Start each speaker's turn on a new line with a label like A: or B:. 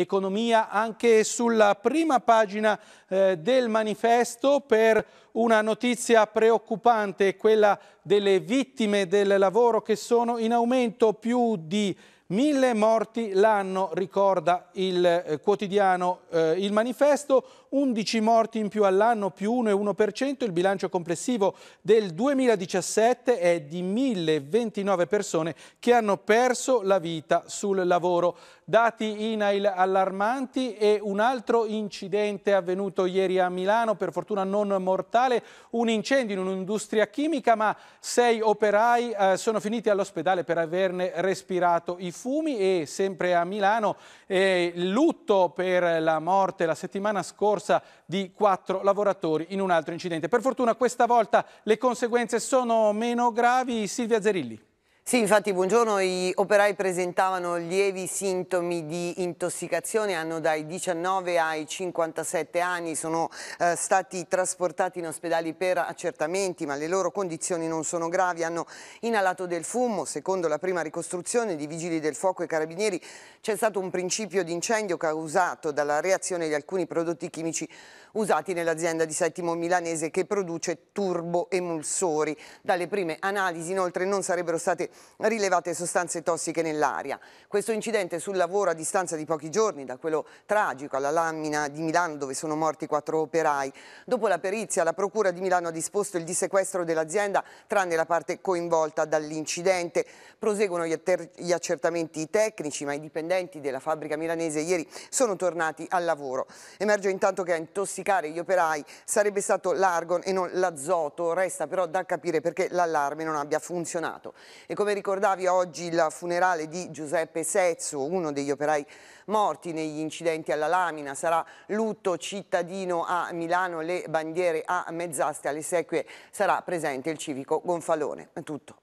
A: economia anche sulla prima pagina eh, del manifesto per una notizia preoccupante, quella delle vittime del lavoro che sono in aumento più di Mille morti l'anno, ricorda il eh, quotidiano eh, Il Manifesto, 11 morti in più all'anno più 1,1%, il bilancio complessivo del 2017 è di 1029 persone che hanno perso la vita sul lavoro. Dati INAIL allarmanti e un altro incidente avvenuto ieri a Milano, per fortuna non mortale, un incendio in un'industria chimica, ma sei operai eh, sono finiti all'ospedale per averne respirato i fumi e sempre a Milano eh, lutto per la morte la settimana scorsa di quattro lavoratori in un altro incidente. Per fortuna questa volta le conseguenze sono meno gravi. Silvia Zerilli.
B: Sì, infatti buongiorno, gli operai presentavano lievi sintomi di intossicazione, hanno dai 19 ai 57 anni, sono eh, stati trasportati in ospedali per accertamenti, ma le loro condizioni non sono gravi, hanno inalato del fumo, secondo la prima ricostruzione di Vigili del Fuoco e Carabinieri c'è stato un principio di incendio causato dalla reazione di alcuni prodotti chimici usati nell'azienda di Settimo Milanese che produce turboemulsori. Dalle prime analisi inoltre non sarebbero state rilevate sostanze tossiche nell'aria. Questo incidente sul lavoro a distanza di pochi giorni da quello tragico alla Lamina di Milano dove sono morti quattro operai. Dopo la perizia la Procura di Milano ha disposto il dissequestro dell'azienda tranne la parte coinvolta dall'incidente. Proseguono gli, gli accertamenti tecnici ma i dipendenti della fabbrica milanese ieri sono tornati al lavoro. Emerge intanto che a intossicare gli operai sarebbe stato l'argon e non l'azoto. Resta però da capire perché l'allarme non abbia funzionato. E come come ricordavi oggi il funerale di Giuseppe Sezzo, uno degli operai morti negli incidenti alla Lamina. Sarà lutto cittadino a Milano, le bandiere a mezzaste, alle sequie sarà presente il civico Gonfalone. È tutto.